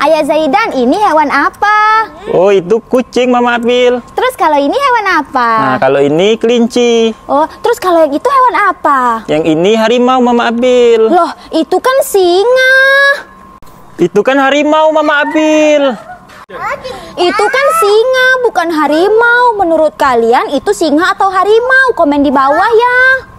Ayah Zaidan, ini hewan apa? Oh, itu kucing Mama Abil. Terus kalau ini hewan apa? Nah, kalau ini kelinci. Oh, terus kalau yang itu hewan apa? Yang ini harimau Mama Abil. Loh, itu kan singa. Itu kan harimau Mama Abil. Itu kan singa, bukan harimau. Menurut kalian itu singa atau harimau? Komen di bawah ya.